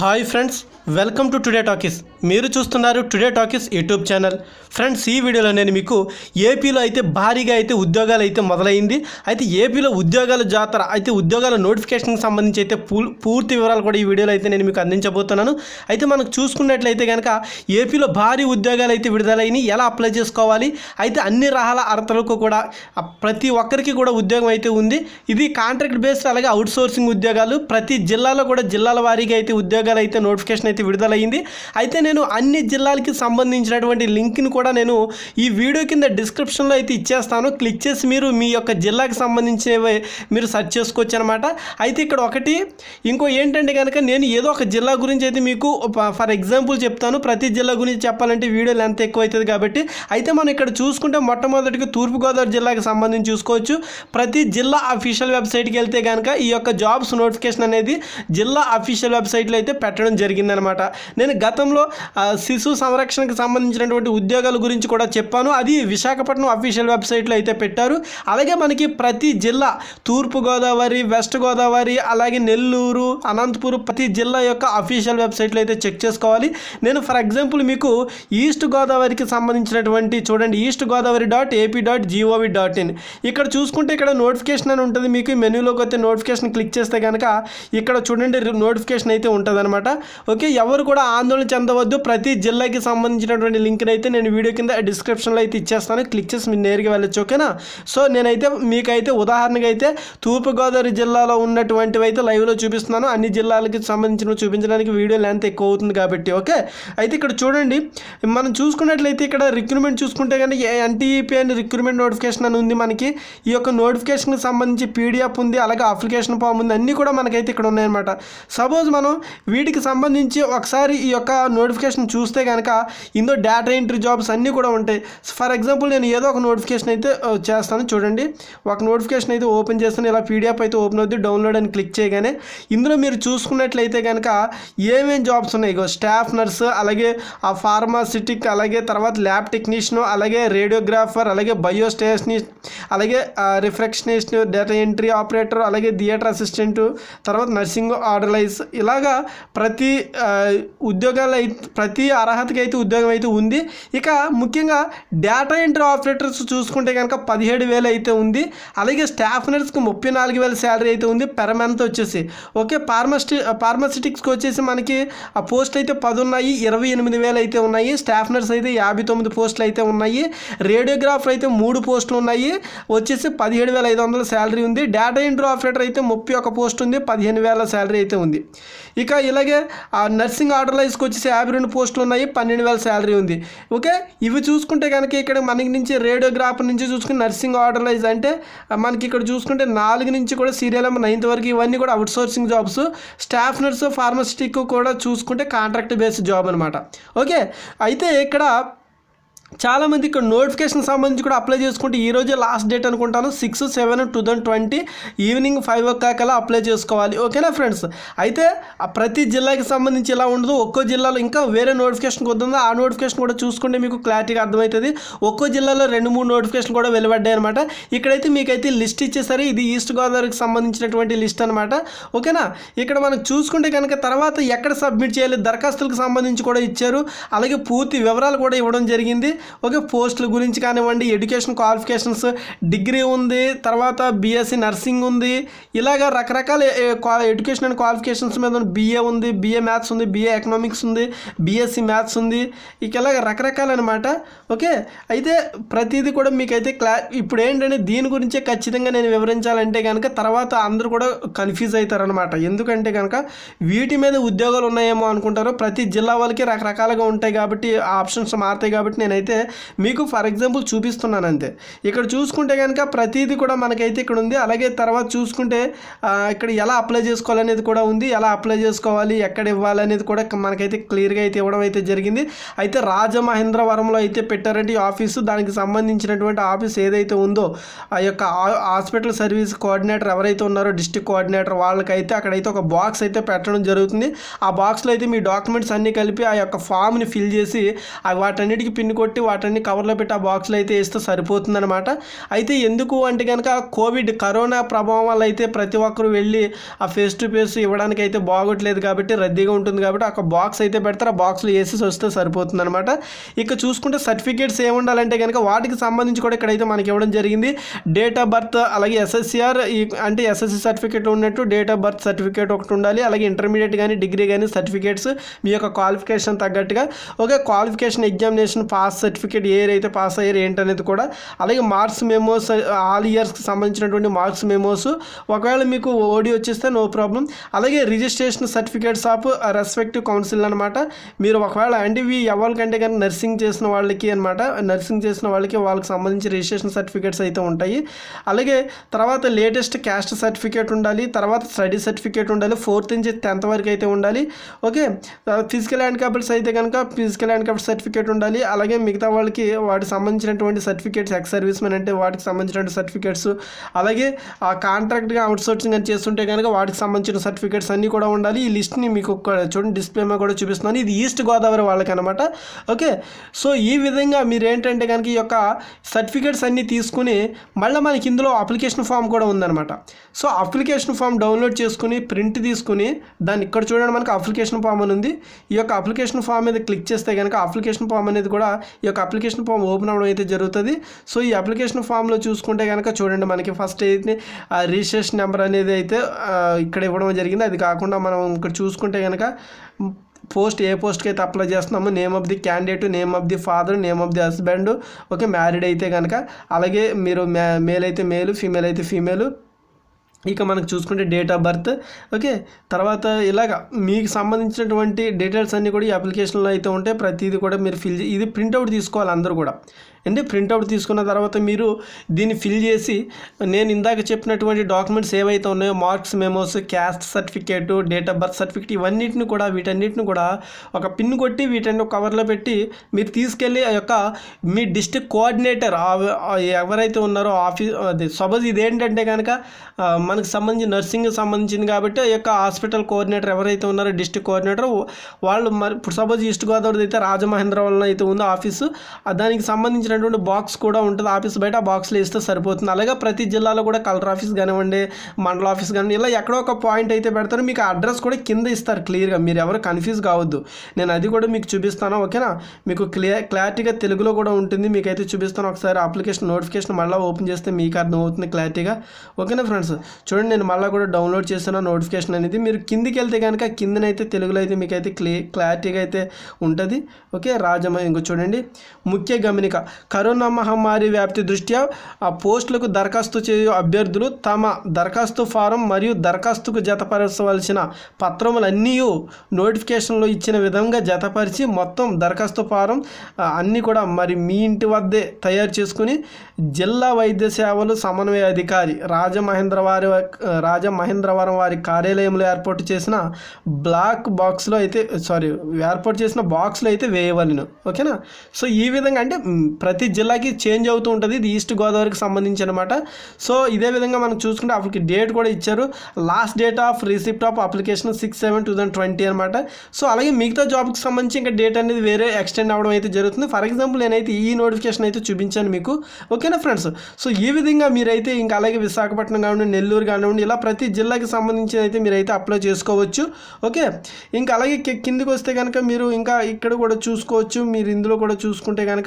hi friends welcome to Today Talkies మీరు చూస్తున్నారు Today Talkies YouTube channel friends ఈ వీడియోలో నేను మీకు ఏపీలో అయితే భారీగా అయితే ఉద్యోగాలు అయితే మొదలైంది అయితే ఏపీలో ఉద్యోగాల జాతర అయితే ఉద్యోగాల నోటిఫికేషన్కి సంబంధించి అయితే పూర్తి వివరాలు కూడా ఈ వీడియోలో అయితే నేను మీకు అందించబోతున్నాను అయితే మనకు చూసుకున్నట్లయితే కనుక ఏపీలో భారీ ఉద్యోగాలు అయితే విడుదలైనవి ఎలా అప్లై చేసుకోవాలి అయితే అన్ని రహాల అర్హతలకు కూడా ప్రతి ఒక్కరికి కూడా ఉద్యోగం అయితే ఉంది ఇది కాంట్రాక్ట్ బేస్డ్ అలాగే అవుట్సోర్సింగ్ ఉద్యోగాలు ప్రతి జిల్లాలో కూడా జిల్లాల వారీగా అయితే ఉద్యోగాలు అయితే నోటిఫికేషన్ అయితే విడుదలయ్యింది అయితే నేను అన్ని జిల్లాలకి సంబంధించినటువంటి లింక్ని కూడా నేను ఈ వీడియో కింద డిస్క్రిప్షన్లో అయితే ఇచ్చేస్తాను క్లిక్ చేసి మీరు మీ యొక్క జిల్లాకి సంబంధించినవి మీరు సెర్చ్ చేసుకోవచ్చు అనమాట అయితే ఇక్కడ ఒకటి ఇంకో ఏంటంటే కనుక నేను ఏదో ఒక జిల్లా గురించి అయితే మీకు ఫర్ ఎగ్జాంపుల్ చెప్తాను ప్రతి జిల్లా గురించి చెప్పాలంటే వీడియోలు ఎంత ఎక్కువ అవుతుంది కాబట్టి అయితే మనం ఇక్కడ చూసుకుంటే మొట్టమొదటికి తూర్పుగోదావరి జిల్లాకి సంబంధించి చూసుకోవచ్చు ప్రతి జిల్లా అఫీషియల్ వెబ్సైట్కి వెళ్తే కనుక ఈ యొక్క జాబ్స్ నోటిఫికేషన్ అనేది జిల్లా అఫీషియల్ వెబ్సైట్లో అయితే పెట్టడం జరిగిందనమాట నేను గతంలో శిశు సంరక్షణకు సంబంధించినటువంటి ఉద్యోగాల గురించి కూడా చెప్పాను అది విశాఖపట్నం అఫీషియల్ వెబ్సైట్లో అయితే పెట్టారు అలాగే మనకి ప్రతి జిల్లా తూర్పుగోదావరి వెస్ట్ గోదావరి అలాగే నెల్లూరు అనంతపూర్ ప్రతి జిల్లా యొక్క అఫీషియల్ వెబ్సైట్లో అయితే చెక్ చేసుకోవాలి నేను ఫర్ ఎగ్జాంపుల్ మీకు ఈస్ట్ గోదావరికి సంబంధించినటువంటి చూడండి East Godavari dot AP dot GOV dot in ఇక్కడ చూసుకుంటే ఇక్కడ నోటిఫికేషన్ అని ఉంటుంది మీకు మెనూలోకి వస్తే నోటిఫికేషన్ క్లిక్ చేస్తే కనుక ఇక్కడ చూడండి నోటిఫికేషన్ అయితే ఉంటుంది ఉంటుందన్నమాట ఓకే ఎవరు కూడా ఆందోళన చెందవద్దు ప్రతి జిల్లాకి సంబంధించినటువంటి లింక్ని అయితే నేను వీడియో కింద డిస్క్రిప్షన్లో అయితే ఇచ్చేస్తాను క్లిక్ చేసి మీరు నేరుగా వెళ్ళొచ్చు ఓకేనా సో నేనైతే మీకైతే ఉదాహరణకు అయితే తూర్పుగోదావరి జిల్లాలో ఉన్నటువంటివి అయితే లైవ్లో చూపిస్తున్నాను అన్ని జిల్లాలకి సంబంధించినవి చూపించడానికి వీడియో లెంత్ ఎక్కువ అవుతుంది కాబట్టి ఓకే అయితే ఇక్కడ చూడండి మనం చూసుకున్నట్లయితే ఇక్కడ రిక్రూట్మెంట్ చూసుకుంటే కానీ ఎన్టీఈపీ అని రిక్రూట్మెంట్ నోటిఫికేషన్ అని ఉంది మనకి ఈ యొక్క నోటిఫికేషన్కి సంబంధించి పీడిఎఫ్ ఉంది అలాగే అప్లికేషన్ ఫామ్ ఉంది అన్నీ కూడా మనకైతే ఇక్కడ ఉన్నాయన్నమాట సపోజ్ మనం వీటికి సంబంధించి ఒకసారి ఈ యొక్క నోటిఫికేషన్ చూస్తే కనుక ఇందులో డేటా ఎంట్రీ జాబ్స్ అన్నీ కూడా ఉంటాయి ఫర్ ఎగ్జాంపుల్ నేను ఏదో ఒక నోటిఫికేషన్ అయితే uh, చేస్తాను చూడండి ఒక నోటిఫికేషన్ అయితే ఓపెన్ చేస్తాను ఇలా పీడిఎఫ్ అయితే ఓపెన్ అవుతుంది డౌన్లోడ్ అని క్లిక్ చేయగానే ఇందులో మీరు చూసుకున్నట్లయితే కనుక ఏమేమి జాబ్స్ ఉన్నాయి స్టాఫ్ నర్స్ అలాగే ఆ ఫార్మాసిటిక్ అలాగే తర్వాత ల్యాబ్ టెక్నీషియన్ అలాగే రేడియోగ్రాఫర్ అలాగే బయో అలాగే రిఫ్రెక్షనిస్ట్ డేటా ఎంట్రీ ఆపరేటర్ అలాగే థియేటర్ అసిస్టెంట్ తర్వాత నర్సింగ్ ఆర్డర్లైజ్ ఇలాగా ప్రతి ఉద్యోగాలు ప్రతి అర్హతకి అయితే ఉద్యోగం అయితే ఉంది ఇక ముఖ్యంగా డేటా ఎంట్రీ ఆపరేటర్స్ చూసుకుంటే కనుక పదిహేడు వేలు అయితే ఉంది అలాగే స్టాఫ్ నర్స్కి ముప్పై నాలుగు వేల శాలరీ అయితే ఉంది పెర్ వచ్చేసి ఓకే ఫార్మస్టి ఫార్మసిటిక్స్కి వచ్చేసి మనకి ఆ పోస్ట్ అయితే పది ఉన్నాయి ఇరవై ఎనిమిది వేలు అయితే ఉన్నాయి స్టాఫ్ నర్స్ అయితే యాభై తొమ్మిది పోస్టులు అయితే ఉన్నాయి రేడియోగ్రాఫర్ అయితే మూడు పోస్టులు ఉన్నాయి వచ్చేసి పదిహేడు వేల ఐదు వందల శాలరీ ఉంది డేటా ఎంట్రీ ఆపరేటర్ అయితే ముప్పై ఒక పోస్ట్ ఉంది పదిహేను వేల శాలరీ అయితే ఉంది ఇక ఇలాగే ఆ నర్సింగ్ ఆర్డర్లో లైస్కి యాభై రెండు పోస్టులు ఉన్నాయి పన్నెండు వేల శాలరీ ఉంది ఓకే ఇవి చూసుకుంటే కనుక ఇక్కడ మనకి నుంచి రేడియోగ్రాఫర్ నుంచి చూసుకుని నర్సింగ్ ఆర్డర్ అంటే మనకి ఇక్కడ చూసుకుంటే నాలుగు నుంచి కూడా సీరియల్ నెంబర్ నైన్త్ వరకు ఇవన్నీ కూడా out sourcing jobs staff nurse pharmacist కూడా చూసుకుంటే కాంట్రాక్ట్ బేస్డ్ జాబ్ అనమాట ఓకే అయితే ఇక్కడ చాలామంది ఇక్కడ నోటిఫికేషన్ సంబంధించి కూడా అప్లై చేసుకుంటే ఈరోజే లాస్ట్ డేట్ అనుకుంటాను six seven two thousand twenty evening five o'clock అలా అప్లై చేసుకోవాలి ఓకేనా ఫ్రెండ్స్ అయితే ప్రతి జిల్లాకి సంబంధించి ఇలా ఉండదు ఒక్కో జిల్లాలో ఇంకా వేరే నోటిఫికేషన్ వద్దుందో ఆ నోటిఫికేషన్ కూడా చూసుకుంటే మీకు క్లారిటీగా అర్థమవుతుంది ఒక్కో జిల్లాలో రెండు మూడు నోటిఫికేషన్ కూడా వెలువడ్డాయి అనమాట ఇక్కడైతే మీకైతే లిస్ట్ ఇచ్చేసరి ఇది ఈస్ట్ గోదావరికి సంబంధించినటువంటి లిస్ట్ అనమాట ఓకేనా ఇక్కడ మనం చూసుకుంటే కనుక తర్వాత ఎక్కడ సబ్మిట్ చేయాలి దరఖాస్తులకు సంబంధించి కూడా ఇచ్చారు అలాగే పూర్తి వివరాలు కూడా ఇవ్వడం జరిగింది ఓకే పోస్టుల గురించి కానివ్వండి ఎడ్యుకేషన్ క్వాలిఫికేషన్స్ డిగ్రీ ఉంది తర్వాత బీఎస్సీ నర్సింగ్ ఉంది ఇలాగ రకరకాల ఎడ్యుకేషన్ అండ్ క్వాలిఫికేషన్స్ మీద బీఏ ఉంది బీఏ మ్యాథ్స్ ఉంది బీఏ ఎకనామిక్స్ ఉంది బీఎస్సీ మ్యాథ్స్ ఉంది ఇక ఇలాగ రకరకాలన్నమాట ఓకే అయితే ప్రతిదీ కూడా మీకైతే క్లా ఇప్పుడు ఏంటంటే దీని గురించే ఖచ్చితంగా నేను వివరించాలంటే కనుక తర్వాత అందరూ కూడా కన్ఫ్యూజ్ అవుతారనమాట ఎందుకంటే కనుక వీటి మీద ఉద్యోగాలు ఉన్నాయేమో అనుకుంటారు ప్రతి జిల్లా వాళ్ళకి రకరకాలుగా ఉంటాయి కాబట్టి ఆప్షన్స్ మారుతాయి కాబట్టి నేనైతే అయితే మీకు ఫర్ ఎగ్జాంపుల్ చూపిస్తున్నాను అంతే ఇక్కడ చూసుకుంటే కనుక ప్రతిదీ కూడా మనకైతే ఇక్కడ ఉంది అలాగే తర్వాత చూసుకుంటే ఇక్కడ ఎలా అప్లై చేసుకోవాలనేది కూడా ఉంది ఎలా అప్లై చేసుకోవాలి ఎక్కడ ఇవ్వాలనేది కూడా మనకైతే క్లియర్గా అయితే ఇవ్వడం అయితే జరిగింది అయితే రాజమహేంద్రవరంలో అయితే పెట్టారంటే ఈ ఆఫీసు దానికి సంబంధించినటువంటి ఆఫీస్ ఏదైతే ఉందో ఆ యొక్క హాస్పిటల్ సర్వీస్ కోఆర్డినేటర్ ఎవరైతే ఉన్నారో డిస్టిక్ కోఆర్డినేటర్ వాళ్ళకైతే అక్కడైతే ఒక బాక్స్ అయితే పెట్టడం జరుగుతుంది ఆ బాక్స్లో అయితే మీ డాక్యుమెంట్స్ అన్నీ కలిపి ఆ యొక్క ఫామ్ని ఫిల్ చేసి వాటన్నిటికీ పిన్ కొట్టి కాబట్టి వాటిని కవర్లో పెట్టి ఆ బాక్స్లో అయితే వేస్తే సరిపోతుందనమాట అయితే ఎందుకు అంటే కనుక కోవిడ్ కరోనా ప్రభావం వల్ల అయితే ప్రతి ఒక్కరు వెళ్ళి ఆ ఫేస్ టు ఫేస్ ఇవ్వడానికి అయితే బాగోట్లేదు కాబట్టి రద్దీగా ఉంటుంది కాబట్టి ఒక బాక్స్ అయితే పెడతారు ఆ బాక్స్లో వేసేసి వస్తే సరిపోతుంది అనమాట ఇక చూసుకుంటే సర్టిఫికేట్స్ ఏముండాలంటే కనుక వాటికి సంబంధించి కూడా ఇక్కడైతే మనకి ఇవ్వడం జరిగింది డేట్ ఆఫ్ బర్త్ అలాగే ఎస్ఎస్సిఆర్ అంటే ఎస్ఎస్సి సర్టిఫికేట్ ఉన్నట్టు డేట్ ఆఫ్ బర్త్ సర్టిఫికేట్ ఒకటి ఉండాలి అలాగే ఇంటర్మీడియట్ కానీ డిగ్రీ కానీ సర్టిఫికేట్స్ మీ యొక్క క్వాలిఫికేషన్ తగ్గట్టుగా okay qualification examination pass certificate ఏ అయితే పాస్ అయ్యారు ఏంటనేది కూడా అలాగే మార్క్స్ మెమోస్ ఆల్ ఇయర్స్కి సంబంధించినటువంటి మార్క్స్ మెమోస్ ఒకవేళ మీకు ఓడి వచ్చేస్తే నో ప్రాబ్లం అలాగే registration certificates of respective council అనమాట మీరు ఒకవేళ అంటే ఇవి ఎవరికంటే కానీ నర్సింగ్ చేసిన వాళ్ళకి అనమాట నర్సింగ్ చేసిన వాళ్ళకి వాళ్ళకి సంబంధించి రిజిస్ట్రేషన్ సర్టిఫికేట్స్ అయితే ఉంటాయి అలాగే తర్వాత లేటెస్ట్ క్యాస్ట్ సర్టిఫికేట్ ఉండాలి తర్వాత స్టడీ సర్టిఫికేట్ ఉండాలి ఫోర్త్ నుంచి టెన్త్ వరకు అయితే ఉండాలి ఓకే ఫిజికల్ కాపర్స్ అయితే కనుక ఫిజికల్ కాపర్ సర్టిఫికేట్ ఉండాలి అలాగే మీకు మిగతా వాళ్ళకి వాటికి సంబంధించినటువంటి సర్టిఫికేట్స్ ఎక్స్ సర్వీస్ మెన్ అంటే వాటికి సంబంధించినటువంటి సర్టిఫికేట్స్ అలాగే ఆ కాంట్రాక్ట్గా అవుట్సోర్సింగ్ అని చేస్తుంటే కనుక వాటికి సంబంధించిన సర్టిఫికేట్స్ అన్నీ కూడా ఉండాలి ఈ లిస్ట్ని మీకు చూడండి డిస్ప్లే కూడా చూపిస్తున్నాను ఇది ఈస్ట్ గోదావరి వాళ్ళకి అనమాట ఓకే సో ఈ విధంగా మీరు ఏంటంటే కనుక ఈ యొక్క సర్టిఫికేట్స్ అన్నీ తీసుకుని మళ్ళీ మనకి ఇందులో అప్లికేషన్ ఫామ్ కూడా ఉందన్నమాట సో అప్లికేషన్ ఫామ్ డౌన్లోడ్ చేసుకుని ప్రింట్ తీసుకుని దాన్ని ఇక్కడ చూడండి మనకి అప్లికేషన్ ఫామ్ అని ఉంది ఈ యొక్క అప్లికేషన్ ఫామ్ మీద క్లిక్ చేస్తే కనుక అప్లికేషన్ ఫామ్ అనేది కూడా ఈ యొక్క అప్లికేషన్ ఫామ్ ఓపెన్ అవ్వడం అయితే జరుగుతుంది సో ఈ అప్లికేషన్ ఫామ్లో చూసుకుంటే కనుక చూడండి మనకి ఫస్ట్ అయితే రిజిస్ట్రేషన్ నెంబర్ అనేది అయితే ఇక్కడ ఇవ్వడం జరిగింది అది కాకుండా మనం ఇక్కడ చూసుకుంటే కనుక పోస్ట్ ఏ పోస్ట్కి అయితే అప్లై చేస్తున్నాము name of the candidate name of the father name of the husband okay married అయితే కనుక అలాగే మీరు మే మేల్ అయితే మేలు ఫీమేల్ అయితే ఫీమేలు ఇక మనకు చూసుకుంటే డేట్ ఆఫ్ బర్త్ ఓకే తర్వాత ఇలాగ మీకు సంబంధించినటువంటి డీటెయిల్స్ అన్నీ కూడా ఈ అప్లికేషన్లో అయితే ఉంటాయి ప్రతిదీ కూడా మీరు ఫిల్ ఇది ప్రింట్అవుట్ తీసుకోవాలి అందరూ కూడా అంటే ప్రింటౌట్ తీసుకున్న తర్వాత మీరు దీన్ని ఫిల్ చేసి నేను ఇందాక చెప్పినటువంటి డాక్యుమెంట్స్ ఏవైతే ఉన్నాయో marks memos caste certificate date of birth certificate ఇవన్నిటిని కూడా వీటన్నిటిని కూడా ఒక పిన్ కొట్టి వీటన్ని కవర్లో పెట్టి మీరు తీసుకెళ్ళి ఆ యొక్క మీ డిస్టిక్ కోఆర్డినేటర్ ఎవరైతే ఉన్నారో ఆఫీస్ అది సపోజ్ ఇదేంటంటే కనుక మనకు సంబంధించి నర్సింగ్ సంబంధించింది కాబట్టి ఆ యొక్క హాస్పిటల్ కోఆర్డినేటర్ ఎవరైతే ఉన్నారో డిస్టిక్ కోఆర్డినేటర్ వాళ్ళు మరి ఇప్పుడు సపోజ్ ఈస్ట్ గోదావరి అయితే రాజమహేంద్రవరం అయితే ఉందో ఆఫీసు దానికి సంబంధించి సంబంధించినటువంటి బాక్స్ కూడా ఉంటుంది ఆఫీస్ బయట ఆ బాక్స్లో ఇస్తే సరిపోతుంది అలాగే ప్రతి జిల్లాలో కూడా కలెక్టర్ ఆఫీస్ కానివ్వండి మండల ఆఫీస్ కానివ్వండి ఇలా ఎక్కడో ఒక పాయింట్ అయితే పెడతారు మీకు అడ్రస్ కూడా కింద ఇస్తారు క్లియర్గా మీరు ఎవరు కన్ఫ్యూజ్ కావద్దు నేను అది కూడా మీకు చూపిస్తాను ఓకేనా మీకు క్లియర్ క్లారిటీగా తెలుగులో కూడా ఉంటుంది మీకైతే చూపిస్తాను ఒకసారి అప్లికేషన్ నోటిఫికేషన్ మళ్ళీ ఓపెన్ చేస్తే మీకు అర్థమవుతుంది క్లారిటీగా ఓకేనా ఫ్రెండ్స్ చూడండి నేను మళ్ళీ కూడా డౌన్లోడ్ చేసిన నోటిఫికేషన్ అనేది మీరు కిందికి వెళ్తే కనుక కిందనైతే తెలుగులో అయితే మీకైతే క్లియర్ క్లారిటీగా అయితే ఉంటుంది ఓకే రాజమ ఇంకో చూడండి ముఖ్య గమనిక కరోనా మహమ్మారి వ్యాప్తి దృష్ట్యా ఆ పోస్టులకు దరఖాస్తు చేయు అభ్యర్థులు తమ దరఖాస్తు ఫారం మరియు దరఖాస్తుకు జతపరచవలసిన పత్రములన్నీ నోటిఫికేషన్లో ఇచ్చిన విధంగా జతపరిచి మొత్తం దరఖాస్తు ఫారం అన్నీ కూడా మరి మీ ఇంటి వద్దే తయారు చేసుకుని జిల్లా వైద్య సేవలు సమన్వయ అధికారి రాజమహేంద్ర వారి రాజమహేంద్రవరం వారి కార్యాలయంలో ఏర్పాటు చేసిన బ్లాక్ బాక్స్లో అయితే సారీ ఏర్పాటు చేసిన బాక్స్లో అయితే వేయవలను ఓకేనా సో ఈ విధంగా అంటే ప్రతి జిల్లాకి చేంజ్ అవుతూ ఉంటుంది ఇది ఈస్ట్ గోదావరికి సంబంధించి అనమాట సో ఇదే విధంగా మనం చూసుకుంటే అప్పటికి డేట్ కూడా ఇచ్చారు last date of receipt of application six seven two thousand twenty అనమాట సో అలాగే మిగతా జాబ్కి సంబంధించి ఇంకా డేట్ అనేది వేరే ఎక్స్టెండ్ అవ్వడం అయితే జరుగుతుంది ఫర్ ఎగ్జాంపుల్ నేనైతే ఈ నోటిఫికేషన్ అయితే చూపించాను మీకు ఓకేనా ఫ్రెండ్స్ సో ఈ విధంగా మీరైతే ఇంకా అలాగే విశాఖపట్నం కానివ్వండి నెల్లూరు కానివ్వండి ఇలా ప్రతి జిల్లాకి సంబంధించి అయితే మీరైతే అప్లై చేసుకోవచ్చు ఓకే ఇంకా అలాగే కిందికి వస్తే కనుక మీరు ఇంకా ఇక్కడ కూడా చూసుకోవచ్చు మీరు ఇందులో కూడా చూసుకుంటే కనుక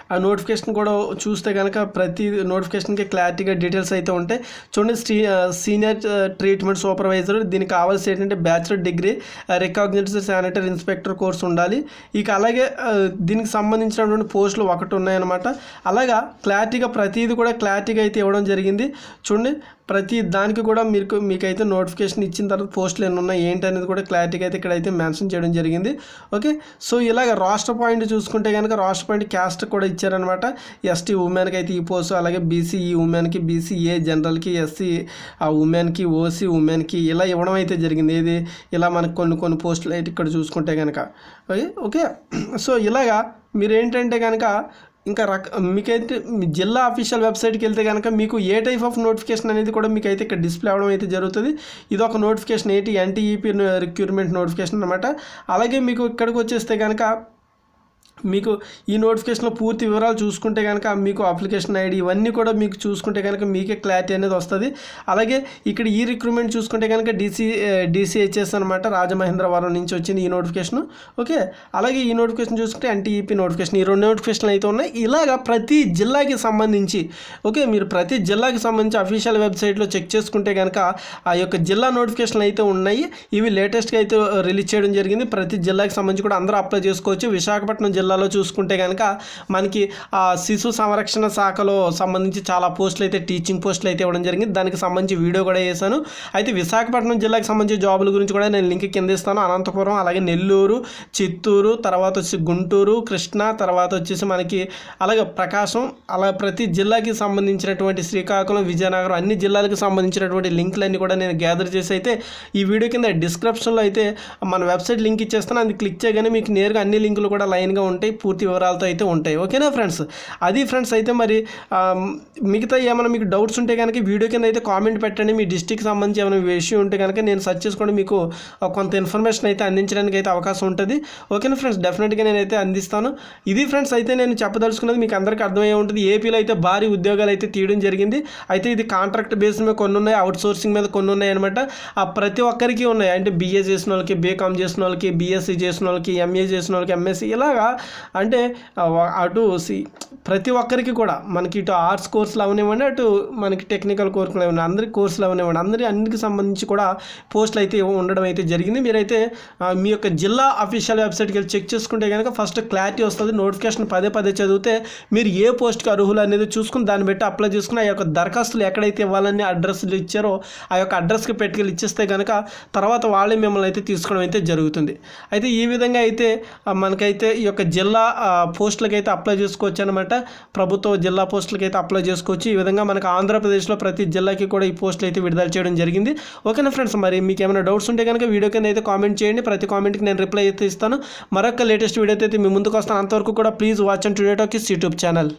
ఆ నోటిఫికేషన్ కూడా చూస్తే కనుక ప్రతి నోటిఫికేషన్కి క్లారిటీగా డీటెయిల్స్ అయితే ఉంటాయి చూడండి స్టీ సీనియర్ ట్రీట్మెంట్ సూపర్వైజర్ దీనికి కావాల్సి ఏంటంటే bachelor degree recognised sanitary inspector course ఉండాలి ఇక అలాగే దీనికి సంబంధించినటువంటి పోస్టులు ఒకటి ఉన్నాయన్నమాట అలాగా క్లారిటీగా ప్రతిదీ కూడా క్లారిటీగా అయితే ఇవ్వడం జరిగింది చూడండి ప్రతి దానికి కూడా మీకు మీకైతే నోటిఫికేషన్ ఇచ్చిన తర్వాత పోస్టులు ఎన్ని ఉన్నాయి ఏంటి అనేది కూడా క్లారిటీగా అయితే ఇక్కడ అయితే మెన్షన్ చేయడం జరిగింది ఓకే సో ఇలాగ రాష్ట్ర పాయింట్ చూసుకుంటే కనుక రాష్ట్ర పాయింట్ క్యాస్ట్ కూడా ఇచ్చారనమాట ఎస్టీ ఉమెన్కి అయితే ఈ పోస్ట్ అలాగే బీసీ ఈ ఉమెన్కి బీసీఏ జనరల్కి ఎస్సీ ఆ ఉమెన్కి ఓసీ ఉమెన్కి ఇలా ఇవ్వడం అయితే జరిగింది ఇది ఇలా మనకు కొన్ని కొన్ని పోస్టులు అయితే ఇక్కడ చూసుకుంటే కనుక ఓకే సో ఇలాగా మీరేంటంటే కనుక ఇంకా రక మీకైతే జిల్లా అఫీషియల్ వెబ్సైట్కి వెళ్తే కనుక మీకు ఏ టైప్ ఆఫ్ నోటిఫికేషన్ అనేది కూడా మీకు అయితే ఇక్కడ డిస్ప్లే అవడం అయితే జరుగుతుంది ఇది ఒక నోటిఫికేషన్ ఏంటి ఎన్టీఈపీ రిక్యూర్మెంట్ నోటిఫికేషన్ అనమాట అలాగే మీకు ఇక్కడికి వచ్చేస్తే కనుక మీకు ఈ నోటిఫికేషన్లో పూర్తి వివరాలు చూసుకుంటే కనుక మీకు అప్లికేషన్ ఐడి ఇవన్నీ కూడా మీకు చూసుకుంటే కనుక మీకే క్లారిటీ అనేది వస్తుంది అలాగే ఇక్కడ ఈ రిక్రూట్మెంట్ చూసుకుంటే కనుక డీసీ డీసీహెచ్ఎస్ అనమాట రాజమహేంద్రవరం నుంచి వచ్చింది ఈ నోటిఫికేషన్ ఓకే అలాగే ఈ నోటిఫికేషన్ చూసుకుంటే ఎన్టీఈపీ నోటిఫికేషన్ ఈ రెండు నోటిఫికేషన్లు అయితే ఉన్నాయి ఇలాగ ప్రతి జిల్లాకి సంబంధించి ఓకే మీరు ప్రతి జిల్లాకి సంబంధించి అఫీషియల్ వెబ్సైట్లో చెక్ చేసుకుంటే కనుక ఆ యొక్క జిల్లా నోటిఫికేషన్లు అయితే ఉన్నాయి ఇవి లేటెస్ట్గా అయితే రిలీజ్ చేయడం జరిగింది ప్రతి జిల్లాకి సంబంధించి కూడా అందరూ అప్లై చేసుకోవచ్చు విశాఖపట్నం జిల్లాలో చూసుకుంటే కనుక మనకి శిశు సంరక్షణ శాఖలో సంబంధించి చాలా పోస్టులు అయితే టీచింగ్ పోస్టులు అయితే ఇవ్వడం జరిగింది దానికి సంబంధించి వీడియో కూడా చేశాను అయితే విశాఖపట్నం జిల్లాకు సంబంధించి జాబుల గురించి కూడా నేను లింక్ కింద ఇస్తాను అనంతపురం అలాగే నెల్లూరు చిత్తూరు తర్వాత వచ్చి గుంటూరు కృష్ణ తర్వాత వచ్చేసి మనకి అలాగే ప్రకాశం అలా ప్రతి జిల్లాకి సంబంధించినటువంటి శ్రీకాకుళం విజయనగరం అన్ని జిల్లాలకు సంబంధించినటువంటి అన్నీ కూడా నేను గ్యాదర్ చేసి అయితే ఈ వీడియో కింద డిస్క్రిప్షన్లో అయితే మన వెబ్సైట్ లింక్ ఇచ్చేస్తాను అది క్లిక్ చేయగానే మీకు నేరుగా అన్ని లింకులు కూడా లైన్గా ఉంటాయి పూర్తి వివరాలతో అయితే ఉంటాయి ఓకేనా ఫ్రెండ్స్ అది ఫ్రెండ్స్ అయితే మరి మిగతా ఏమైనా మీకు డౌట్స్ ఉంటే కనుక వీడియో కింద అయితే కామెంట్ పెట్టండి మీ డిస్టిక్ సంబంధించి ఏమైనా విషయం ఉంటే కనుక నేను సర్చ్ చేసుకోండి మీకు కొంత ఇన్ఫర్మేషన్ అయితే అందించడానికి అయితే అవకాశం ఉంటుంది ఓకేనా ఫ్రెండ్స్ డెఫినెట్గా నేనైతే అందిస్తాను ఇది ఫ్రెండ్స్ అయితే నేను చెప్పదలుచుకున్నది మీకు అందరికీ అర్థమయ్యే ఉంటుంది ఏపీలో అయితే భారీ ఉద్యోగాలు అయితే తీయడం జరిగింది అయితే ఇది కాంట్రాక్ట్ బేస్ మీద కొన్ని ఉన్నాయి అవుట్ సోర్సింగ్ మీద కొన్ని ఉన్నాయి అనమాట ఆ ప్రతి ఒక్కరికి ఉన్నాయి అంటే బీఏ చేసిన వాళ్ళకి బీకామ్ చేసిన వాళ్ళకి బీఎస్సీ చేసిన వాళ్ళకి ఎంఏ చేసిన వాళ్ళకి ఎంఎస్సీ ఇలాగా అంటే అటు ప్రతి ఒక్కరికి కూడా మనకి ఇటు ఆర్ట్స్ కోర్సులు అవనివ్వండి అటు మనకి టెక్నికల్ కోర్సులు అవనివ్వండి అందరి కోర్సులు అవనివ్వండి అందరి అన్నికి సంబంధించి కూడా పోస్టులు అయితే ఉండడం అయితే జరిగింది మీరైతే మీ యొక్క జిల్లా అఫీషియల్ వెబ్సైట్కి వెళ్ళి చెక్ చేసుకుంటే కనుక ఫస్ట్ క్లారిటీ వస్తుంది నోటిఫికేషన్ పదే పదే చదివితే మీరు ఏ పోస్ట్కి అర్హులు అనేది చూసుకుని దాన్ని బట్టి అప్లై చేసుకుని ఆ యొక్క దరఖాస్తులు ఎక్కడైతే ఇవ్వాలని అడ్రస్లు ఇచ్చారో ఆ యొక్క అడ్రస్కి పెట్టుకెళ్ళి ఇచ్చేస్తే కనుక తర్వాత వాళ్ళే మిమ్మల్ని అయితే తీసుకోవడం అయితే జరుగుతుంది అయితే ఈ విధంగా అయితే మనకైతే ఈ యొక్క జిల్లా పోస్టులకి అయితే అప్లై చేసుకోవచ్చు అనమాట ప్రభుత్వ జిల్లా పోస్టులకి అయితే అప్లై చేసుకోవచ్చు ఈ విధంగా మనకు ఆంధ్రప్రదేశ్లో ప్రతి జిల్లాకి కూడా ఈ పోస్టులు అయితే విడుదల చేయడం జరిగింది ఓకేనా ఫ్రెండ్స్ మరి మీకు ఏమైనా డౌట్స్ ఉంటే కనుక వీడియో కింద అయితే కామెంట్ చేయండి ప్రతి కామెంట్కి నేను రిప్లై అయితే ఇస్తాను మరొక లేటెస్ట్ వీడియో అయితే మీ ముందుకు వస్తాను అంతవరకు కూడా please watch and Today Talkies YouTube channel